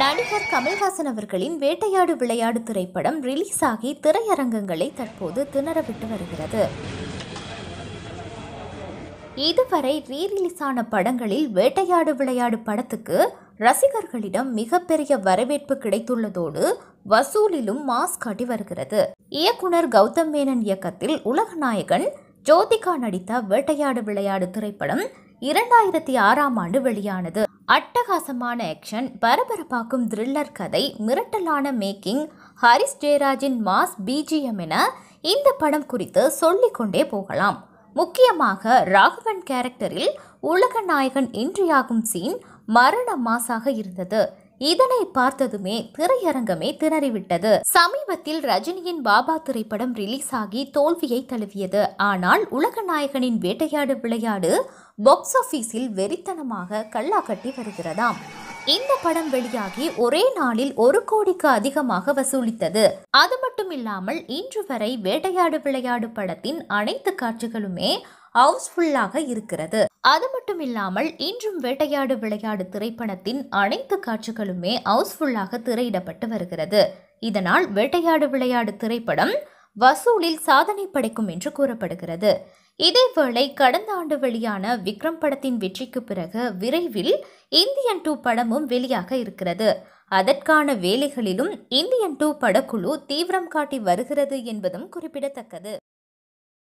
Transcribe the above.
நடிகர் கமல்ஹாசன் அவர்களின் வேட்டையாடு விளையாடு திரைப்படம் ரிலீஸ் ஆகி திரையரங்கங்களை தற்போது திணறவிட்டு வருகிறது இதுவரை ரீ ஆன படங்களில் வேட்டையாடு விளையாடு படத்துக்கு ரசிகர்களிடம் மிகப்பெரிய வரவேற்பு கிடைத்துள்ளதோடு வசூலிலும் மாஸ் காட்டி வருகிறது இயக்குனர் கௌதம் மேனன் இயக்கத்தில் உலக நாயகன் ஜோதிகா நடித்த வேட்டையாடு விளையாடு திரைப்படம் இரண்டாயிரத்தி ஆறாம் ஆண்டு வெளியானது அட்டகாசமான ஆக்ஷன் பரபரப்பாக்கும் த்ரில்லர் கதை மிரட்டலான மேக்கிங் ஹரிஸ் ஜெயராஜின் மாஸ் பிஜிஎம் என இந்த படம் குறித்து சொல்லிக்கொண்டே போகலாம் முக்கியமாக ராகவன் கேரக்டரில் உலக நாயகன் இன்றியாகும் சீன் மரண மாசாக இருந்தது இதனை பார்த்ததுமே திரையரங்கமே திணறிவிட்டது சமீபத்தில் ரஜினியின் பாபா திரைப்படம் ரிலீஸ் ஆகி தோல்வியை தழுவியது ஆனால் உலக நாயகனின் வேட்டையாடு விளையாடு பாக்ஸ் ஆஃபீஸில் வெறித்தனமாக கல்லா கட்டி வருகிறதாம் இந்த படம் வெளியாகி ஒரே நாளில் ஒரு கோடிக்கு அதிகமாக வசூலித்தது அது மட்டும் இல்லாமல் இன்று வரை வேட்டையாடு விளையாடு படத்தின் அனைத்து காட்சிகளுமே ஹவுஸ்ஃபுல்லாக இருக்கிறது அது மட்டும் இல்லாமல் இன்றும் வேட்டையாடு விளையாடு திரைப்படத்தின் அனைத்து காட்சிகளுமே ஹவுஸ்ஃபுல்லாக திரையிடப்பட்டு வருகிறது இதனால் வேட்டையாடு விளையாடு திரைப்படம் வசூலில் சாதனை படைக்கும் என்று கூறப்படுகிறது இதேவேளை கடந்த ஆண்டு வெளியான விக்ரம் படத்தின் வெற்றிக்கு பிறகு விரைவில் இந்தியன் டூ படமும் வெளியாக இருக்கிறது அதற்கான வேலைகளிலும் இந்தியன் டூ படக்குழு தீவிரம் காட்டி வருகிறது என்பதும் குறிப்பிடத்தக்கது